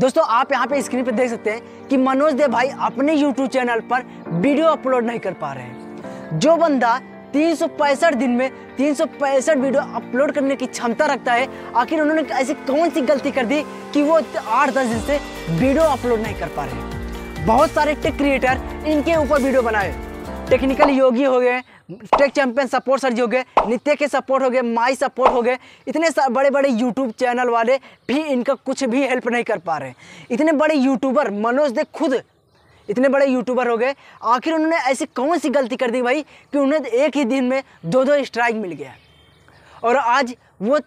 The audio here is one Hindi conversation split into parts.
दोस्तों आप यहाँ पे स्क्रीन पे देख सकते हैं कि मनोज देव भाई अपने यूट्यूब चैनल पर वीडियो अपलोड नहीं कर पा रहे हैं जो बंदा तीन दिन में तीन वीडियो अपलोड करने की क्षमता रखता है आखिर उन्होंने ऐसी कौन सी गलती कर दी कि वो आठ दस दिन से वीडियो अपलोड नहीं कर पा रहे बहुत सारे टेक क्रिएटर इनके ऊपर वीडियो बनाए टेक्निकल योगी हो गए tech champion support sir ji हो गए नित्य के सपोर्ट हो गए माई सपोर्ट हो गए इतने बड़े बड़े यूट्यूब चैनल वाले भी इनका कुछ भी हेल्प नहीं कर पा रहे इतने बड़े यूट्यूबर मनोज दे खुद इतने बड़े यूट्यूबर हो गए आखिर उन्होंने ऐसी कौन सी गलती कर दी भाई कि उन्हें एक ही दिन में दो दो स्ट्राइक मिल गया और आज वो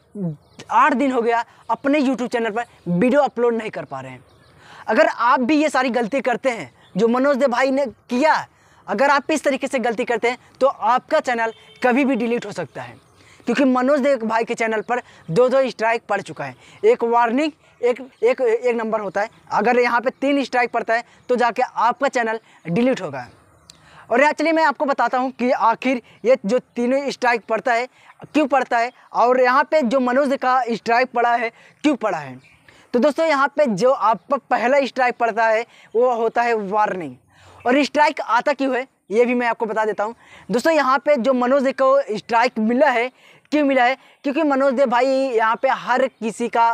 आठ दिन हो गया अपने यूट्यूब चैनल पर वीडियो अपलोड नहीं कर पा रहे हैं अगर आप भी ये सारी गलती करते हैं जो मनोज दे भाई ने किया अगर आप इस तरीके से गलती करते हैं तो आपका चैनल कभी भी डिलीट हो सकता है क्योंकि मनोज देव भाई के चैनल पर दो दो स्ट्राइक पड़ चुका है एक वार्निंग एक एक एक नंबर होता है अगर यहाँ पे तीन स्ट्राइक पड़ता है तो जाके आपका चैनल डिलीट होगा और एक्चुअली मैं आपको बताता हूँ कि आखिर ये जो तीनों स्ट्राइक पड़ता है क्यों पड़ता है और यहाँ पे जो मनोज का स्ट्राइक पड़ा है क्यों पड़ा है तो दोस्तों यहाँ पे जो आपका पहला स्ट्राइक पड़ता है वो होता है वार्निंग और स्ट्राइक आता क्यों है ये भी मैं आपको बता देता हूँ दोस्तों यहाँ पे जो मनोज देव को स्ट्राइक मिला है क्यों मिला है क्योंकि मनोज देव भाई यहाँ पे हर किसी का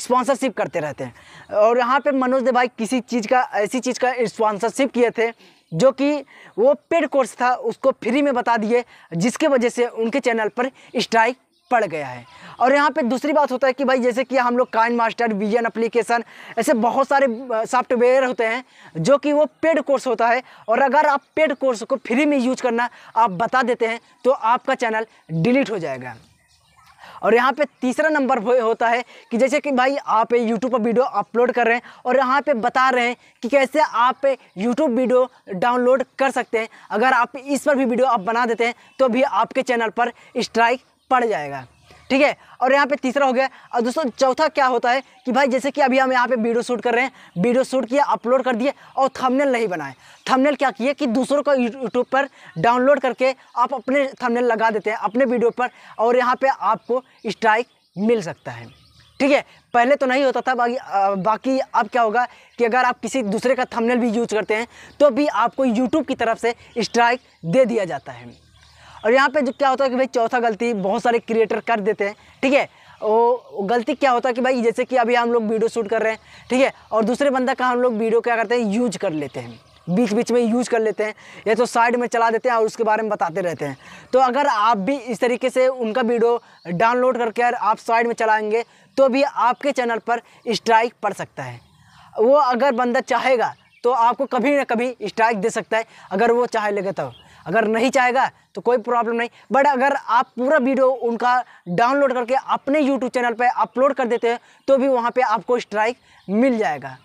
स्पॉन्सरशिप करते रहते हैं और यहाँ पे मनोज देव भाई किसी चीज़ का ऐसी चीज़ का स्पॉन्सरशिप किए थे जो कि वो पेड कोर्स था उसको फ्री में बता दिए जिसके वजह से उनके चैनल पर स्ट्राइक पड़ गया है और यहाँ पे दूसरी बात होता है कि भाई जैसे कि हम लोग काइन मास्टर विजन अप्लीकेशन ऐसे बहुत सारे सॉफ्टवेयर होते हैं जो कि वो पेड कोर्स होता है और अगर आप पेड कोर्स को फ्री में यूज करना आप बता देते हैं तो आपका चैनल डिलीट हो जाएगा और यहाँ पे तीसरा नंबर होता है कि जैसे कि भाई आप यूट्यूब पर वीडियो अपलोड कर रहे हैं और यहाँ पे बता रहे हैं कि कैसे आप यूट्यूब वीडियो डाउनलोड कर सकते हैं अगर आप इस पर भी वीडियो आप बना देते हैं तो भी आपके चैनल पर स्ट्राइक पड़ जाएगा ठीक है और यहाँ पे तीसरा हो गया और दोस्तों चौथा क्या होता है कि भाई जैसे कि अभी हम यहाँ पे वीडियो शूट कर रहे हैं वीडियो शूट किया अपलोड कर दिए और थंबनेल नहीं बनाए थंबनेल क्या किए कि दूसरों को यूट्यूब पर डाउनलोड करके आप अपने थंबनेल लगा देते हैं अपने वीडियो पर और यहाँ पर आपको स्ट्राइक मिल सकता है ठीक है पहले तो नहीं होता था बाकी बाकी अब क्या होगा कि अगर आप किसी दूसरे का थंबनेल भी यूज करते हैं तो भी आपको यूट्यूब की तरफ से स्ट्राइक दे दिया जाता है और यहाँ पे जो क्या होता है कि भाई चौथा गलती बहुत सारे क्रिएटर कर देते हैं ठीक है वो गलती क्या होता है कि भाई जैसे कि अभी हम लोग वीडियो शूट कर रहे हैं ठीक है और दूसरे बंदा का हम लोग वीडियो क्या करते हैं यूज कर लेते हैं बीच बीच में यूज कर लेते हैं या तो साइड में चला देते हैं और उसके बारे में बताते रहते हैं तो अगर आप भी इस तरीके से उनका वीडियो डाउनलोड करके आप साइड में चलाएंगे तो भी आपके चैनल पर स्ट्राइक पड़ सकता है वो अगर बंदा चाहेगा तो आपको कभी ना कभी स्ट्राइक दे सकता है अगर वो चाहे लेगा तो अगर नहीं चाहेगा तो कोई प्रॉब्लम नहीं बट अगर आप पूरा वीडियो उनका डाउनलोड करके अपने यूट्यूब चैनल पर अपलोड कर देते हैं तो भी वहाँ पर आपको स्ट्राइक मिल जाएगा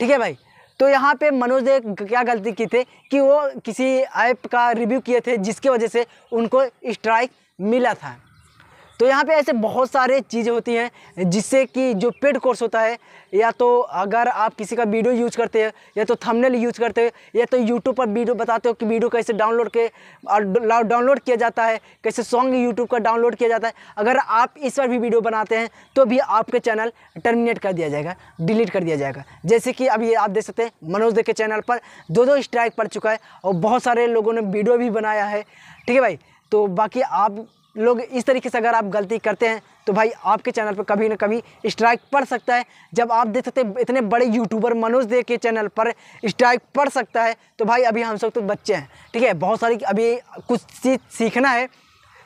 ठीक है भाई तो यहाँ पे मनोज ने क्या गलती की थी कि वो किसी ऐप का रिव्यू किए थे जिसके वजह से उनको स्ट्राइक मिला था तो यहाँ पे ऐसे बहुत सारे चीज़ें होती हैं जिससे कि जो पेड कोर्स होता है या तो अगर आप किसी का वीडियो यूज करते हैं या तो थंबनेल यूज करते हो या तो यूट्यूब पर वीडियो बताते हो कि वीडियो कैसे डाउनलोड के डाउनलोड किया जाता है कैसे सॉन्ग यूट्यूब का डाउनलोड किया जाता है अगर आप इस पर भी वीडियो बनाते हैं तो भी आपके चैनल टर्मिनेट कर दिया जाएगा डिलीट कर दिया जाएगा जैसे कि अभी आप देख सकते हैं मनोज दे के चैनल पर दो दो स्ट्राइक पड़ चुका है और बहुत सारे लोगों ने वीडियो भी बनाया है ठीक है भाई तो बाकी आप लोग इस तरीके से अगर आप गलती करते हैं तो भाई आपके चैनल पर कभी ना कभी स्ट्राइक पड़ सकता है जब आप देख सकते हैं इतने बड़े यूट्यूबर मनोज देव के चैनल पर स्ट्राइक पड़ सकता है तो भाई अभी हम सब तो बच्चे हैं ठीक है बहुत सारी अभी कुछ चीज़ सीखना है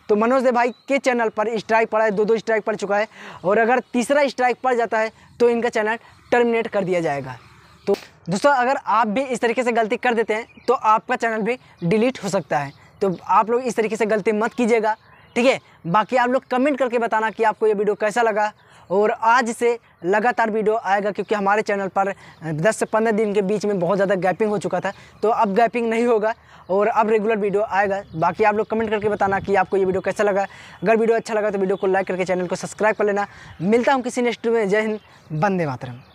तो मनोज देव भाई के चैनल पर स्ट्राइक पड़ा है दो दो स्ट्राइक पड़ चुका है और अगर तीसरा स्ट्राइक पड़ जाता है तो इनका चैनल टर्मिनेट कर दिया जाएगा तो दोस्तों अगर आप भी इस तरीके से गलती कर देते हैं तो आपका चैनल भी डिलीट हो सकता है तो आप लोग इस तरीके से गलती मत कीजिएगा ठीक है बाकी आप लोग कमेंट करके बताना कि आपको ये वीडियो कैसा लगा और आज से लगातार वीडियो आएगा क्योंकि हमारे चैनल पर 10 से 15 दिन के बीच में बहुत ज़्यादा गैपिंग हो चुका था तो अब गैपिंग नहीं होगा और अब रेगुलर वीडियो आएगा बाकी आप लोग कमेंट करके बताना कि आपको ये वीडियो कैसा लगा अगर वीडियो अच्छा लगा तो वीडियो को लाइक करके चैनल को सब्सक्राइब कर लेना मिलता हूँ किसी नेक्स्ट में जय हिंद बंदे मातरम